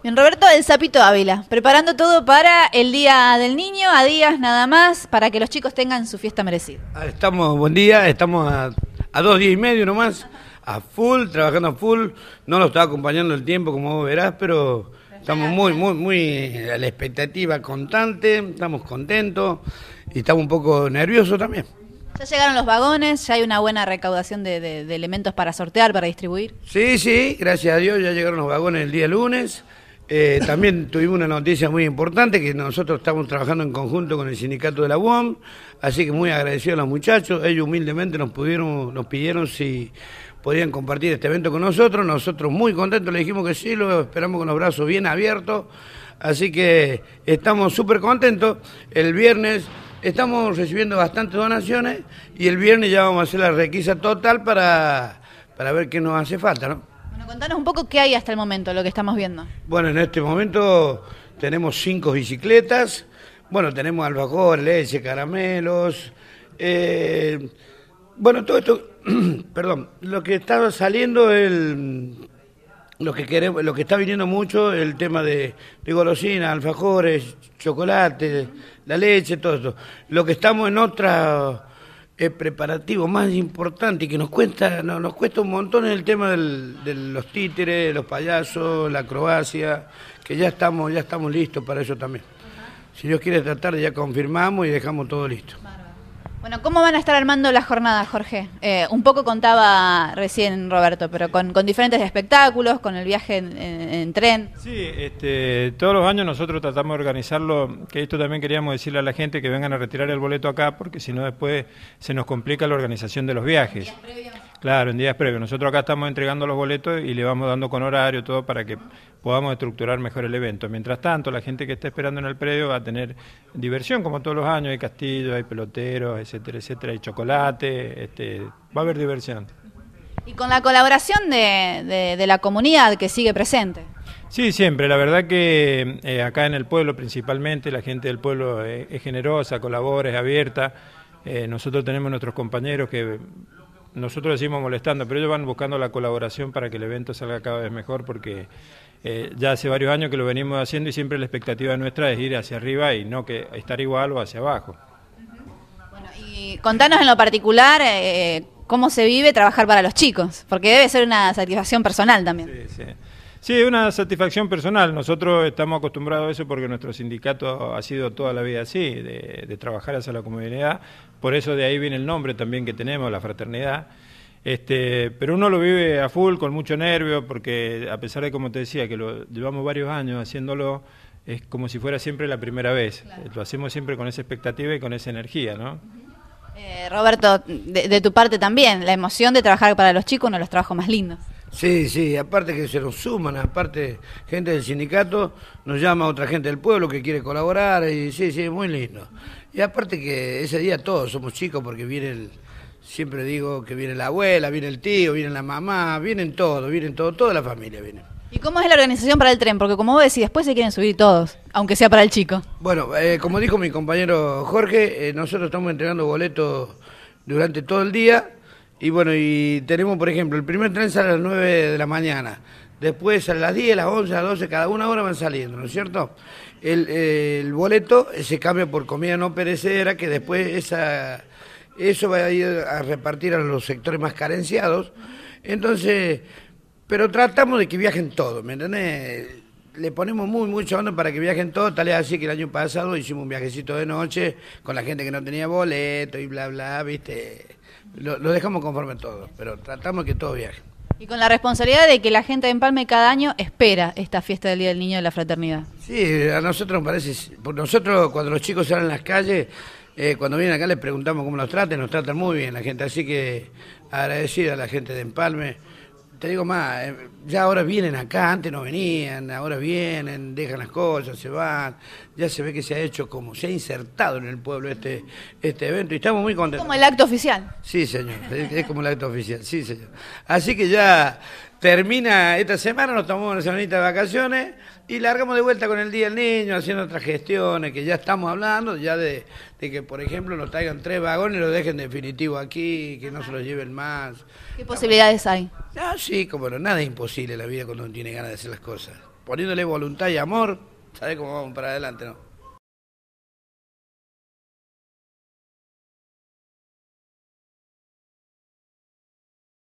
Bien, Roberto el Zapito Ávila, preparando todo para el Día del Niño, a días nada más, para que los chicos tengan su fiesta merecida. Ah, estamos, buen día, estamos a, dos días y medio nomás, a full, trabajando a full. No lo está acompañando el tiempo, como vos verás, pero estamos muy, muy, muy a la expectativa constante, estamos contentos y estamos un poco nerviosos también. Ya llegaron los vagones, ya hay una buena recaudación de, de, elementos para sortear, para distribuir. Sí, sí, gracias a Dios ya llegaron los vagones el día lunes. Eh, también tuvimos una noticia muy importante que nosotros estamos trabajando en conjunto con el sindicato de la UOM, así que muy agradecido a los muchachos, ellos humildemente nos pudieron, nos pidieron si podían compartir este evento con nosotros, nosotros muy contentos le dijimos que sí, lo esperamos con los brazos bien abiertos, así que estamos súper contentos. El viernes estamos recibiendo bastantes donaciones y el viernes ya vamos a hacer la requisa total para, para ver qué nos hace falta, ¿no? contanos un poco qué hay hasta el momento, lo que estamos viendo. Bueno, en este momento tenemos cinco bicicletas. Bueno, tenemos alfajor, leche, caramelos. Eh, bueno, todo esto, perdón, lo que está saliendo el lo que queremos, lo que está viniendo mucho, el tema de, de golosinas, alfajores, chocolate, la leche, todo esto. Lo que estamos en otra es preparativo más importante y que nos cuesta, nos cuesta un montón en el tema de los títeres, los payasos, la Croacia, que ya estamos, ya estamos listos para eso también. Si Dios quiere tratar, ya confirmamos y dejamos todo listo. Bueno, ¿cómo van a estar armando la jornada, Jorge? Eh, un poco contaba recién Roberto, pero con, diferentes espectáculos, con el viaje en, tren. Sí, este, todos los años nosotros tratamos de organizarlo, que esto también queríamos decirle a la gente que vengan a retirar el boleto acá, porque si no después se nos complica la organización de los viajes. Claro, en días previos. Nosotros acá estamos entregando los boletos y le vamos dando con horario todo para que podamos estructurar mejor el evento. Mientras tanto, la gente que está esperando en el predio va a tener diversión como todos los años. Hay castillos, hay peloteros, etcétera, etcétera, hay chocolate, este, va a haber diversión. Y con la colaboración de, la comunidad que sigue presente. Sí, siempre. La verdad que eh, acá en el pueblo principalmente la gente del pueblo eh, es, generosa, colabora, es abierta. Eh, nosotros tenemos nuestros compañeros que nosotros decimos molestando, pero ellos van buscando la colaboración para que el evento salga cada vez mejor porque eh, ya hace varios años que lo venimos haciendo y siempre la expectativa nuestra es ir hacia arriba y no que estar igual o hacia abajo. Bueno, y contanos en lo particular eh, eh, cómo se vive trabajar para los chicos, porque debe ser una satisfacción personal también. Sí, sí. Sí, una satisfacción personal. Nosotros estamos acostumbrados a eso porque nuestro sindicato ha sido toda la vida así, de, trabajar hacia la comunidad. Por eso de ahí viene el nombre también que tenemos, la fraternidad. Este, pero uno lo vive a full, con mucho nervio, porque a pesar de, como te decía, que lo llevamos varios años haciéndolo, es como si fuera siempre la primera vez. Lo hacemos siempre con esa expectativa y con esa energía, ¿no? Eh, Roberto, de, de, tu parte también, la emoción de trabajar para los chicos, uno de los trabajos más lindos. Sí, sí, aparte que se nos suman, aparte gente del sindicato nos llama otra gente del pueblo que quiere colaborar y sí, sí, muy lindo. Y aparte que ese día todos somos chicos porque viene el, siempre digo que viene la abuela, viene el tío, viene la mamá, vienen todos, vienen todo, toda la familia viene. ¿Y cómo es la organización para el tren? Porque como vos decís, después se quieren subir todos, aunque sea para el chico. Bueno, eh, como dijo mi compañero Jorge, eh, nosotros estamos entregando boletos durante todo el día y bueno, y tenemos, por ejemplo, el primer tren sale a las 9 de la mañana. Después a las 10, a las 11, a las 12, cada una hora van saliendo, ¿no es cierto? El, eh, boleto se cambia por comida no perecedera, que después esa, eso va a ir a repartir a los sectores más carenciados. Entonces, pero tratamos de que viajen todos, ¿me entendés? Le ponemos muy, mucha onda para que viajen todos, tal vez así que el año pasado hicimos un viajecito de noche con la gente que no tenía boleto y bla, bla, ¿viste? Lo, dejamos conforme todo, pero tratamos que todo viaje. Y con la responsabilidad de que la gente de Empalme cada año espera esta fiesta del Día del Niño de la Fraternidad. Sí, a nosotros nos parece, nosotros cuando los chicos salen a las calles, eh, cuando vienen acá les preguntamos cómo nos tratan, nos tratan muy bien la gente, así que agradecida a la gente de Empalme, te digo más, eh, ya ahora vienen acá, antes no venían, ahora vienen, dejan las cosas, se van, ya se ve que se ha hecho como, se ha insertado en el pueblo este, este evento y estamos muy contentos. Como el acto oficial. Sí, señor, es como el acto oficial, sí, señor. Así que ya termina esta semana, nos tomamos una semanita de vacaciones y largamos de vuelta con el Día del Niño, haciendo otras gestiones que ya estamos hablando, ya de, que, por ejemplo, nos traigan tres vagones y lo dejen definitivo aquí, que no se los lleven más. ¿Qué posibilidades hay? Ah, sí, como no, nada es imposible la vida cuando uno tiene ganas de hacer las cosas. Poniéndole voluntad y amor, sabe cómo vamos para adelante, no?